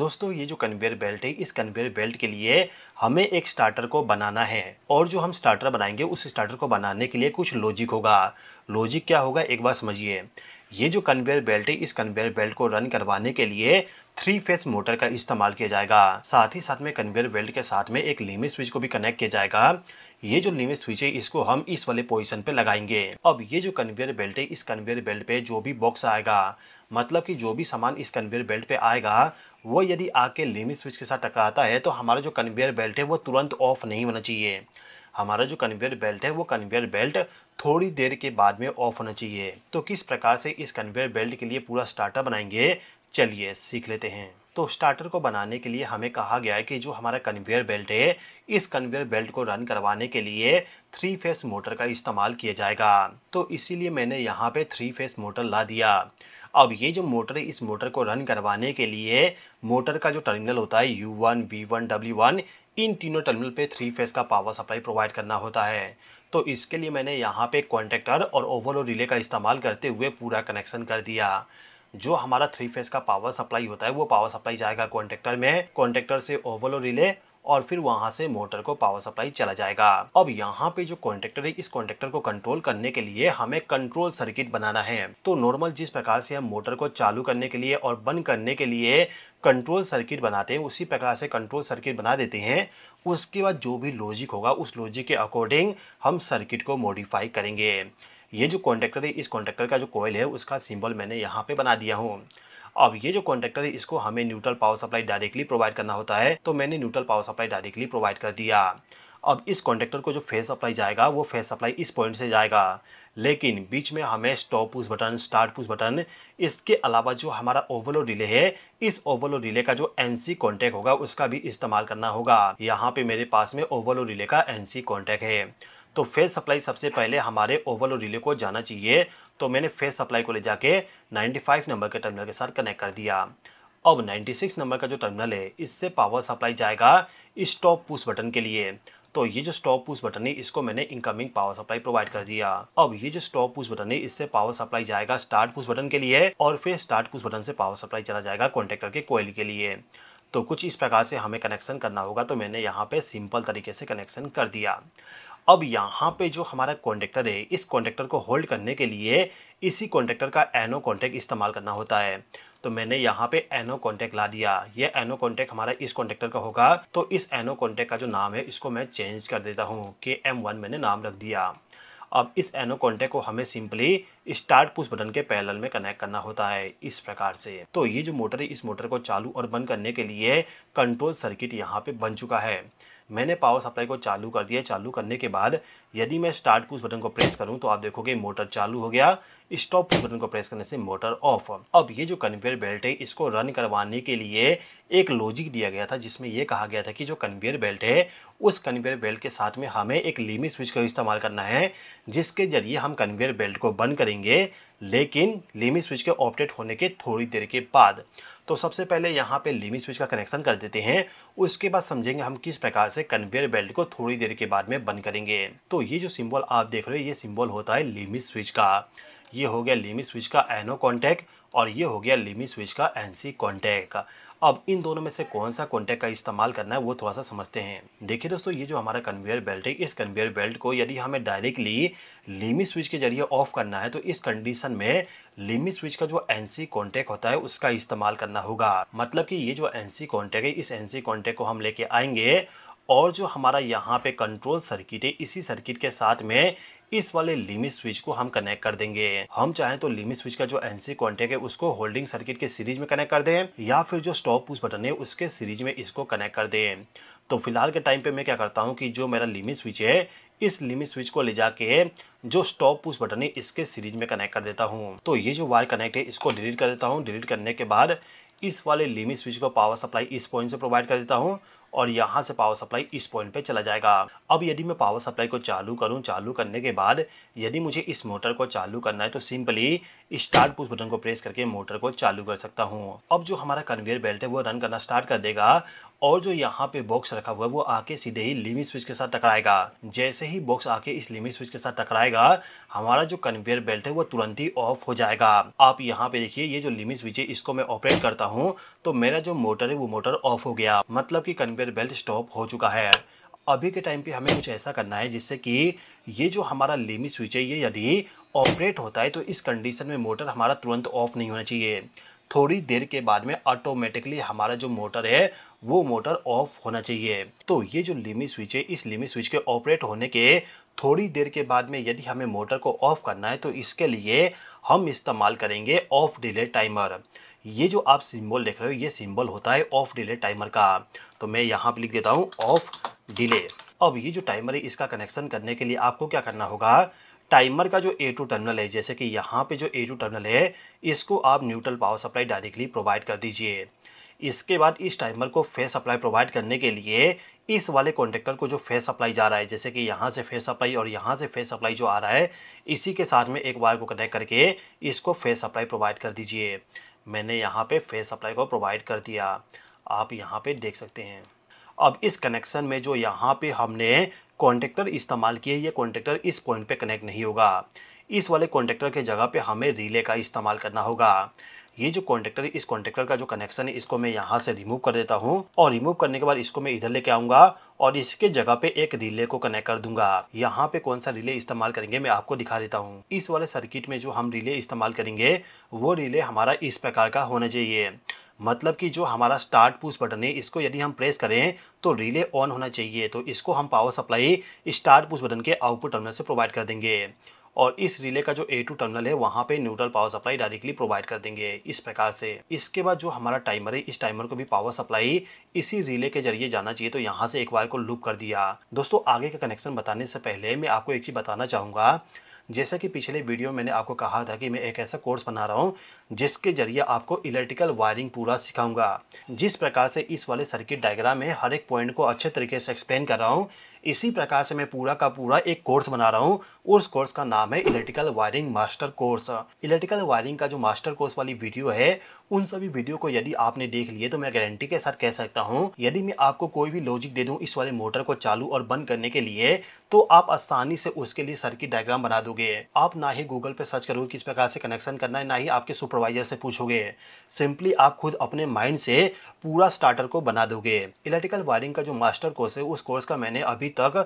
दोस्तों ये जो कन्वेयर बेल्ट है इस कन्वेयर बेल्ट के लिए हमें एक स्टार्टर को बनाना है और जो हम स्टार्टर बनाएंगे उस स्टार्टर को बनाने के लिए कुछ लॉजिक होगा लॉजिक क्या होगा एक बार समझिए ये जो कन्वेयर बेल्ट है इस कन्वेयर बेल्ट को रन करवाने के लिए थ्री फेस मोटर का इस्तेमाल किया जाएगा साथ ही साथ में कन्वेयर बेल्ट के साथ में एक लिमिट स्विच को भी कनेक्ट किया जाएगा ये जो लिमिट स्विच है इसको हम इस वाले पोजिशन पे लगाएंगे अब ये जो कन्वेयर बेल्ट है इस कन्वेयर बेल्ट पे जो भी बॉक्स आएगा मतलब कि जो भी सामान इस कन्वेयर बेल्ट पे आएगा वो यदि आके लिमिट स्विच के साथ टकराता है तो हमारा जो कन्वेयर बेल्ट है वो तुरंत ऑफ नहीं होना चाहिए हमारा जो कन्वेयर बेल्ट है वो कन्वेयर बेल्ट थोड़ी देर के बाद में ऑफ होना चाहिए तो किस प्रकार से इस कन्वेयर बेल्ट के लिए पूरा स्टार्टर बनाएंगे चलिए सीख लेते हैं तो स्टार्टर को बनाने के लिए हमें कहा गया है कि जो हमारा कन्वेयर बेल्ट है इस कन्वेयर बेल्ट को रन करवाने के लिए थ्री फेस मोटर का इस्तेमाल किया जाएगा तो इसीलिए मैंने यहाँ पे थ्री फेस मोटर ला दिया अब ये जो मोटर है इस मोटर को रन करवाने के लिए मोटर का जो टर्मिनल होता है U one V one W one इन तीनों टर्मिनल पे थ्री फेस का पावर सप्लाई प्रोवाइड करना होता है तो इसके लिए मैंने यहाँ पे कॉन्टेक्टर और ओवरलोड रिले का इस्तेमाल करते हुए पूरा कनेक्शन कर दिया जो हमारा थ्री फेज का पावर सप्लाई होता है वो पावर सप्लाई जाएगा कॉन्ट्रेक्टर में कॉन्ट्रेक्टर से ओवल और रिले और फिर वहां से मोटर को पावर सप्लाई चला जाएगा अब यहाँ पे जो कॉन्ट्रेक्टर है इस कॉन्ट्रेक्टर को कंट्रोल करने के लिए हमें कंट्रोल सर्किट बनाना है तो नॉर्मल जिस प्रकार से हम मोटर को चालू करने के लिए और बंद करने के लिए कंट्रोल सर्किट बनाते हैं उसी प्रकार से कंट्रोल सर्किट बना देते हैं उसके बाद जो भी लॉजिक होगा उस लॉजिक के अकॉर्डिंग हम सर्किट को मॉडिफाई करेंगे ये जो कॉन्ट्रेक्टर है इस कॉन्ट्रेक्टर का जो कोयल है उसका सिंबल मैंने यहाँ पे बना दिया हूँ अब ये जो कॉन्टेक्टर है इसको हमें neutral power supply directly provide करना होता है तो मैंने neutral power supply directly provide कर दिया अब इस कॉन्ट्रेक्टर को जो फेस सप्लाई जाएगा वो फेस सप्लाई इस पॉइंट से जाएगा लेकिन बीच में हमें stop push button start push button इसके अलावा जो हमारा ओवरलोड रिले है इस ओवरलोड रिले का जो एनसी कॉन्टेक्ट होगा उसका भी इस्तेमाल करना होगा यहाँ पे मेरे पास में ओवरलोड रिले का एनसी कॉन्टेक्ट है तो फेस सप्लाई सबसे पहले हमारे ओवल और रिले को जाना चाहिए तो मैंने फेज सप्लाई को ले जाके 95 नंबर के टर्मिनल के साथ कनेक्ट कर दिया अब 96 नंबर का जो टर्मिनल है इससे पावर सप्लाई जाएगा स्टॉप पुश बटन के लिए तो ये जो स्टॉप पुश बटन है इसको मैंने इनकमिंग पावर सप्लाई प्रोवाइड कर दिया अब ये जो स्टॉप पुश बटन है इससे पावर सप्लाई जाएगा स्टार्ट पुश बटन के लिए और फिर स्टार्ट पुश बटन से पावर सप्लाई चला जाएगा कॉन्टेक्टर के कोयल के लिए तो कुछ इस प्रकार से हमें कनेक्शन करना होगा तो मैंने यहाँ पे सिंपल तरीके से कनेक्शन कर दिया अब यहाँ पे जो हमारा कॉन्टेक्टर है इस कॉन्टेक्टर को होल्ड करने के लिए इसी कॉन्टेक्टर का एनो कॉन्टेक्ट इस्तेमाल करना होता है तो मैंने यहाँ पे एनो कॉन्टेक्ट ला दिया ये एनो कॉन्टेक्ट हमारा इस कॉन्टेक्टर का होगा तो इस एनो कॉन्टेक्ट का जो नाम है इसको मैं चेंज कर देता हूँ के एम वन मैंने नाम रख दिया अब इस एनो कॉन्टेक्ट को हमें सिंपली स्टार्ट पुश बटन के पैरेलल में कनेक्ट करना होता है इस प्रकार से तो ये जो मोटर है इस मोटर को चालू और बंद करने के लिए कंट्रोल सर्किट यहाँ पे बन चुका है मैंने पावर सप्लाई को चालू कर दिया चालू करने के बाद यदि मैं स्टार्ट उस बटन को प्रेस करूं तो आप देखोगे मोटर चालू हो गया स्टॉप के बटन को प्रेस करने से मोटर ऑफ अब ये जो कन्वेयर बेल्ट है इसको रन करवाने के लिए एक लॉजिक दिया गया था जिसमें यह कहा गया था कि जो कन्वेयर बेल्ट है उस कन्वेयर बेल्ट के साथ में हमें एक लिमिट स्विच का इस्तेमाल करना है जिसके जरिए हम कन्वेयर बेल्ट को बंद करेंगे लेकिन लिमिट स्विच के ऑपरेट होने के थोड़ी देर के बाद तो सबसे पहले यहाँ पे लिमिट स्विच का कनेक्शन कर देते हैं उसके बाद समझेंगे हम किस प्रकार से कन्वेयर बेल्ट को थोड़ी देर के बाद में बंद करेंगे तो ये जो सिंबल आप देख रहे हो ये सिंबल होता है लिमिट स्विच का ये हो गया लिमी स्विच का एनो कॉन्टैक्ट और ये हो गया लिमी स्विच का एनसी कॉन्टैक्ट का अब इन दोनों में से कौन सा कॉन्टैक्ट का इस्तेमाल करना है वो थोड़ा सा समझते हैं देखिए दोस्तों ये जो हमारा कन्वेयर बेल्ट है इस कन्वेयर बेल्ट को यदि हमें डायरेक्टली लिमी स्विच के जरिए ऑफ करना है तो इस कंडीशन में लिमी स्विच का जो एनसी कॉन्टैक्ट होता है उसका इस्तेमाल करना होगा मतलब कि ये जो एनसी कॉन्टैक्ट है इस एनसी कॉन्टैक्ट को हम लेके आएंगे और जो हमारा यहाँ पे कंट्रोल सर्किट है इसी सर्किट के साथ में इस वाले लिमिट स्विच को हम कनेक्ट कर देंगे हम चाहें तो लिमिट स्विच का जो एनसी कॉन्टेक्ट है उसको होल्डिंग सर्किट के सीरीज में कनेक्ट कर दें या फिर जो स्टॉप पुश बटन है उसके सीरीज में इसको कनेक्ट कर दें तो फिलहाल के टाइम पे मैं क्या करता हूँ कि जो मेरा लिमिट स्विच है इस लिमिट स्विच को ले जाके जो स्टॉप पुश बटन है इसके सीरीज में कनेक्ट कर देता हूँ तो ये जो वायर कनेक्ट है इसको डिलीट कर देता हूँ डिलीट करने के बाद इस वाले लिमिट स्विच को पावर सप्लाई इस पॉइंट से प्रोवाइड कर देता हूँ और यहाँ से पावर सप्लाई इस पॉइंट पे चला जाएगा अब यदि मैं पावर सप्लाई को चालू करूँ चालू करने के बाद यदि मुझे इस मोटर को चालू करना है तो सिंपली स्टार्ट पुश बटन को प्रेस करके मोटर को चालू कर सकता हूँ अब जो हमारा कन्वेयर बेल्ट है वो रन करना स्टार्ट कर देगा और जो यहाँ पे बॉक्स रखा हुआ है वो आके सीधे ही लिमिट स्विच के साथ टकराएगा जैसे ही बॉक्स आके इस लिमिट स्विच के साथ टकराएगा हमारा जो कन्वेयर बेल्ट है वो तुरंत ही ऑफ हो जाएगा आप यहाँ पे देखिए ये जो लिमिट स्विच है इसको मैं ऑपरेट करता हूँ तो मेरा जो मोटर है वो मोटर ऑफ हो गया मतलब की कन्वेयर बेल्ट स्टॉप हो चुका है अभी के टाइम पे हमें कुछ ऐसा करना है जिससे कि ये जो हमारा लिमिट स्विच है ये यदि ऑपरेट होता है तो इस कंडीशन में मोटर हमारा तुरंत ऑफ नहीं होना चाहिए थोड़ी देर के बाद में ऑटोमेटिकली हमारा जो मोटर है वो मोटर ऑफ होना चाहिए तो ये जो लिमिट स्विच है इस लिमिट स्विच के ऑपरेट होने के थोड़ी देर के बाद में यदि हमें मोटर को ऑफ करना है तो इसके लिए हम इस्तेमाल करेंगे ऑफ डिले टाइमर ये जो आप सिंबल देख रहे हो ये सिंबल होता है ऑफ डिले टाइमर का तो मैं यहाँ पर लिख देता हूँ ऑफ डिले अब ये जो टाइमर है इसका कनेक्शन करने के लिए आपको क्या करना होगा टाइमर का जो ए टू टर्मिनल है जैसे कि यहाँ पे जो ए टू टर्मिनल है इसको आप neutral power supply directly provide कर दीजिए इसके बाद इस टाइमर को फेस सप्लाई प्रोवाइड करने के लिए इस वाले कॉन्टेक्टर को जो फेस सप्लाई जा रहा है जैसे कि यहाँ से फेस सप्लाई और यहाँ से फेस सप्लाई जो आ रहा है इसी के साथ में एक वायर को कनेक्ट करके इसको फेस सप्लाई प्रोवाइड कर दीजिए मैंने यहाँ पे फेस सप्लाई को प्रोवाइड कर दिया आप यहाँ पे देख सकते हैं अब इस कनेक्शन में जो यहाँ पे हमने कॉन्टेक्टर इस्तेमाल किए ये कॉन्टेक्टर इस पॉइंट पे कनेक्ट नहीं होगा इस वाले कॉन्टेक्टर के जगह पे हमें रिले का इस्तेमाल करना होगा ये जो कॉन्टेक्टर इस कॉन्टेक्टर का जो कनेक्शन है इसको मैं यहाँ से रिमूव कर देता हूँ और रिमूव करने के बाद इसको मैं इधर लेके आऊंगा और इसके जगह पे एक रिले को कनेक्ट कर दूंगा यहाँ पे कौन सा रिले इस्तेमाल करेंगे मैं आपको दिखा देता हूँ इस वाले सर्किट में जो हम रिले इस्तेमाल करेंगे वो रिले हमारा इस प्रकार का होना चाहिए मतलब कि जो हमारा स्टार्ट पुश बटन है इसको यदि हम प्रेस करें तो रिले ऑन होना चाहिए तो इसको हम power supply start push button के आउटपुट टर्मिनल से प्रोवाइड कर देंगे और इस रिले का जो ए टू टर्मिनल है वहाँ पे neutral power supply directly provide कर देंगे इस प्रकार से इसके बाद जो हमारा टाइमर है इस टाइमर को भी पावर सप्लाई इसी रिले के जरिए जाना चाहिए तो यहाँ से एक बार को लूप कर दिया दोस्तों आगे का कनेक्शन बताने से पहले मैं आपको एक चीज़ बताना चाहूँगा जैसा कि पिछले वीडियो में मैंने आपको कहा था कि मैं एक ऐसा कोर्स बना रहा हूँ जिसके जरिए आपको इलेक्ट्रिकल वायरिंग पूरा सिखाऊंगा जिस प्रकार से इस वाले सर्किट डायग्राम में हर एक पॉइंट को अच्छे तरीके से एक्सप्लेन कर रहा हूँ इसी प्रकार से मैं पूरा का पूरा एक कोर्स बना रहा हूँ उस कोर्स का नाम है electrical wiring master course electrical wiring का जो मास्टर कोर्स वाली वीडियो है उन सभी वीडियो को यदि आपने देख लिए तो मैं गारंटी के साथ कह सकता हूँ यदि मैं आपको कोई भी लॉजिक दे दूँ इस वाले मोटर को चालू और बंद करने के लिए तो आप आसानी से उसके लिए सर्किट डायग्राम बना दोगे आप ना ही गूगल पे सर्च करोगे किस प्रकार से कनेक्शन करना है ना ही आपके सुपरवाइजर से पूछोगे सिंपली आप खुद अपने माइंड से पूरा स्टार्टर को बना दोगे इलेक्ट्रिकल वायरिंग का जो मास्टर कोर्स है उस कोर्स का मैंने अभी तक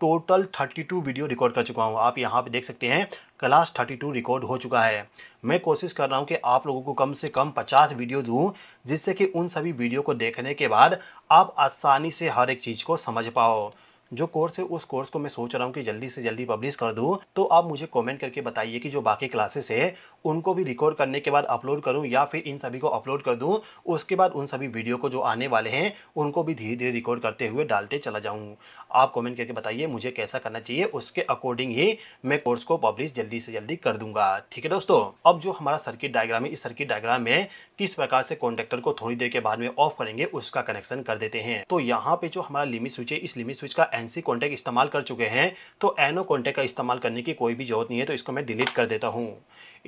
टोटल 32 वीडियो रिकॉर्ड कर चुका हूँ आप यहाँ पे देख सकते हैं क्लास 32 रिकॉर्ड हो चुका है मैं कोशिश कर रहा हूँ कि आप लोगों को कम से कम 50 वीडियो दूँ जिससे कि उन सभी वीडियो को देखने के बाद आप आसानी से हर एक चीज़ को समझ पाओ जो कोर्स है उस कोर्स को मैं सोच रहा हूँ कि जल्दी से जल्दी पब्लिश कर दूँ तो आप मुझे कमेंट करके बताइए कि जो बाकी क्लासेस है उनको भी रिकॉर्ड करने के बाद अपलोड करूँ या फिर इन सभी को अपलोड कर दूँ उसके बाद उन सभी वीडियो को जो आने वाले हैं उनको भी धीरे धीरे रिकॉर्ड करते हुए डालते चला जाऊँ आप कॉमेंट करके बताइए मुझे कैसा करना चाहिए उसके अकॉर्डिंग ही मैं कोर्स को पब्लिश जल्दी से जल्दी कर दूंगा ठीक है दोस्तों अब जो हमारा सर्किट डायग्राम है इस सर्किट डायग्राम में किस प्रकार से कॉन्टेक्टर को थोड़ी देर के बाद में ऑफ करेंगे उसका कनेक्शन कर देते हैं तो यहाँ पे जो हमारा लिमिट स्विच है इस लिमिट स्विच का एनसी सी कॉन्टैक्ट इस्तेमाल कर चुके हैं तो एनओ कॉन्टैक्ट का इस्तेमाल करने की कोई भी ज़रूरत नहीं है तो इसको मैं डिलीट कर देता हूँ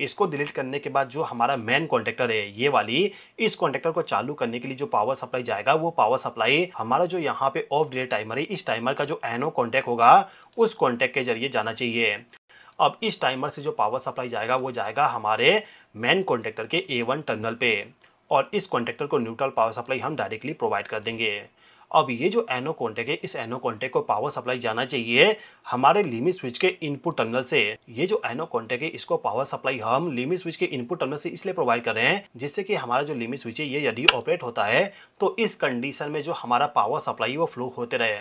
इसको डिलीट करने के बाद जो हमारा मेन कॉन्टेक्टर है ये वाली इस कॉन्टेक्टर को चालू करने के लिए जो पावर सप्लाई जाएगा वो पावर सप्लाई हमारा जो यहाँ पे ऑफ डिले टाइमर है इस टाइमर का जो एनो कॉन्टैक्ट होगा उस कॉन्टैक्ट के जरिए जाना चाहिए अब इस टाइमर से जो पावर सप्लाई जाएगा वो जाएगा हमारे मेन कॉन्टेक्टर के ए वन टर्मिनल पे और इस कॉन्टेक्टर को न्यूट्रल पावर सप्लाई हम डायरेक्टली प्रोवाइड कर देंगे अब ये जो एनो कॉन्टेक्ट है इस एनो कॉन्टेक्ट को पावर सप्लाई जाना चाहिए हमारे लिमिट स्विच के इनपुट टर्मिनल से ये जो एनो कॉन्टेक्ट है इसको पावर सप्लाई हम लिमिट स्विच के इनपुट टर्मिनल से इसलिए प्रोवाइड कर रहे हैं जिससे कि हमारा जो लिमिट स्विच है ये यदि ऑपरेट होता है तो इस कंडीशन में जो हमारा पावर सप्लाई वो फ्लो होते रहे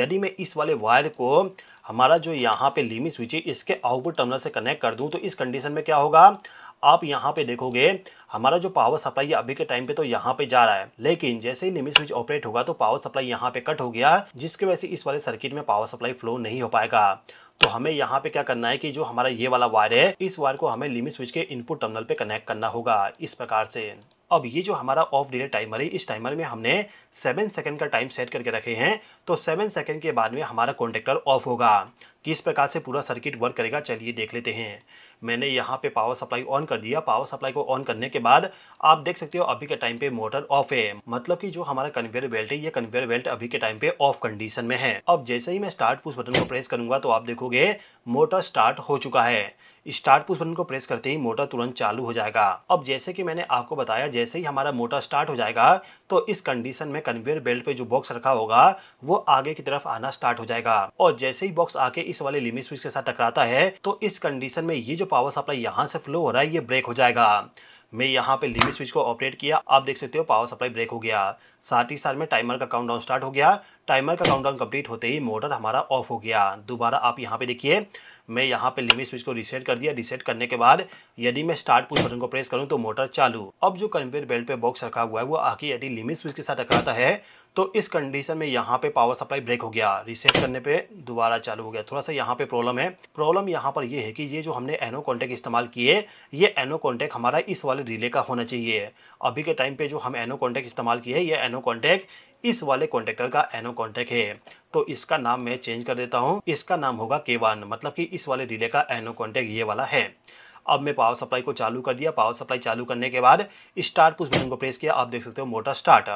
यदि मैं इस वाले वायर को हमारा जो यहाँ पे लिमिट स्विच है इसके आउटपुट टर्मिनल से कनेक्ट कर दूँ तो इस कंडीशन में क्या होगा आप यहाँ पे देखोगे हमारा जो पावर सप्लाई अभी के टाइम पे तो यहाँ पे जा रहा है लेकिन जैसे ही लिमिट स्विच ऑपरेट होगा तो पावर सप्लाई यहाँ पे कट हो गया जिसकी वजह से इस वाले सर्किट में पावर सप्लाई फ्लो नहीं हो पाएगा तो हमें यहाँ पे क्या करना है कि जो हमारा ये वाला वायर है इस वायर को हमें लिमिट स्विच के इनपुट टर्मिनल पे कनेक्ट करना होगा इस प्रकार से अब ये जो हमारा ऑफ डिले टाइमर है इस टाइमर में हमने सेवन सेकंड का टाइम सेट करके रखे हैं तो सेवन सेकंड के बाद में हमारा कॉन्टेक्टर ऑफ होगा कि इस प्रकार से पूरा सर्किट वर्क करेगा चलिए देख लेते हैं मैंने यहाँ पे पावर सप्लाई ऑन कर दिया पावर सप्लाई को ऑन करने के बाद आप देख सकते हो अभी के टाइम पे मोटर ऑफ है मतलब कि जो हमारा कन्वेयर बेल्ट है ये कन्वेयर बेल्ट अभी के टाइम पे ऑफ कंडीशन में है अब जैसे ही मैं स्टार्ट पुश बटन को प्रेस करूंगा तो आप देखोगे मोटर स्टार्ट हो चुका है स्टार्ट पुश बटन को प्रेस करते ही मोटर तुरंत चालू हो जाएगा अब जैसे कि मैंने आपको बताया जैसे ही हमारा मोटर स्टार्ट हो जाएगा तो इस कंडीशन में कन्वेयर बेल्ट पे जो बॉक्स रखा होगा वो आगे की तरफ आना स्टार्ट हो जाएगा और जैसे ही बॉक्स आके इस इस वाले लिमिट स्विच के साथ टकराता है तो इस कंडीशन में ये जो पावर सप्लाई यहाँ से फ्लो हो रहा है ये ब्रेक हो जाएगा मैं यहाँ पे लिमिट स्विच को ऑपरेट किया आप देख सकते हो पावर सप्लाई ब्रेक हो गया साथ ही साथ में टाइमर का काउंटडाउन स्टार्ट हो गया टाइमर का काउंटडाउन कंप्लीट होते ही मोटर हमारा ऑफ हो गया दोबारा आप यहाँ पे देखिए मैं यहाँ पे लिमिट स्विच को रीसेट कर दिया रीसेट करने के बाद यदि मैं स्टार्ट पुश बटन को प्रेस करूँ तो मोटर चालू अब जो कन्वेयर बेल्ट पे बॉक्स रखा हुआ है वो आके यदि लिमिट स्विच के साथ टकराता है तो इस कंडीशन में यहाँ पे पावर सप्लाई ब्रेक हो गया रिसेट करने पे दोबारा चालू हो गया थोड़ा सा यहाँ पे प्रॉब्लम है प्रॉब्लम यहाँ पर ये है कि ये जो हमने एनो कॉन्टैक्ट इस्तेमाल किए ये एनो कॉन्टैक्ट हमारा इस वाले रिले का होना चाहिए अभी के टाइम पे जो हम एनो कॉन्टैक्ट इस्तेमाल किए ये एनो कॉन्टैक्ट इस वाले कॉन्टेक्टर का एनो कॉन्टेक्ट है तो इसका नाम मैं चेंज कर देता हूँ इसका नाम होगा के वन मतलब कि इस वाले रिले का एनो कॉन्टेक्ट ये वाला है अब मैं पावर सप्लाई को चालू कर दिया पावर सप्लाई चालू करने के बाद स्टार्ट पुश बटन को प्रेस किया आप देख सकते हो मोटर स्टार्ट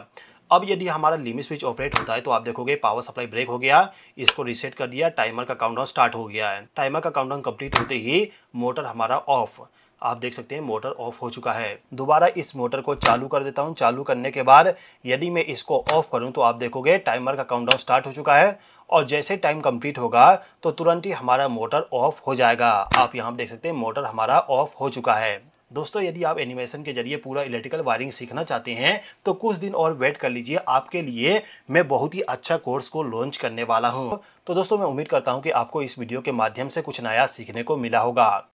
अब यदि हमारा लिमिट स्विच ऑपरेट होता है तो आप देखोगे पावर सप्लाई ब्रेक हो गया इसको रिसेट कर दिया टाइमर का काउंटडाउन स्टार्ट हो गया है टाइमर का काउंटडाउन कंप्लीट होते ही मोटर हमारा ऑफ आप देख सकते हैं मोटर ऑफ हो चुका है दोबारा इस मोटर को चालू कर देता हूं चालू करने के बाद यदि मैं इसको ऑफ करूं तो आप देखोगे टाइमर का काउंटडाउन स्टार्ट हो चुका है और जैसे टाइम कंप्लीट होगा तो तुरंत ही हमारा मोटर ऑफ हो जाएगा आप यहाँ देख सकते हैं मोटर हमारा ऑफ हो चुका है दोस्तों यदि आप एनिमेशन के जरिए पूरा इलेक्ट्रिकल वायरिंग सीखना चाहते हैं तो कुछ दिन और वेट कर लीजिए आपके लिए मैं बहुत ही अच्छा कोर्स को लॉन्च करने वाला हूँ तो दोस्तों मैं उम्मीद करता हूँ कि आपको इस वीडियो के माध्यम से कुछ नया सीखने को मिला होगा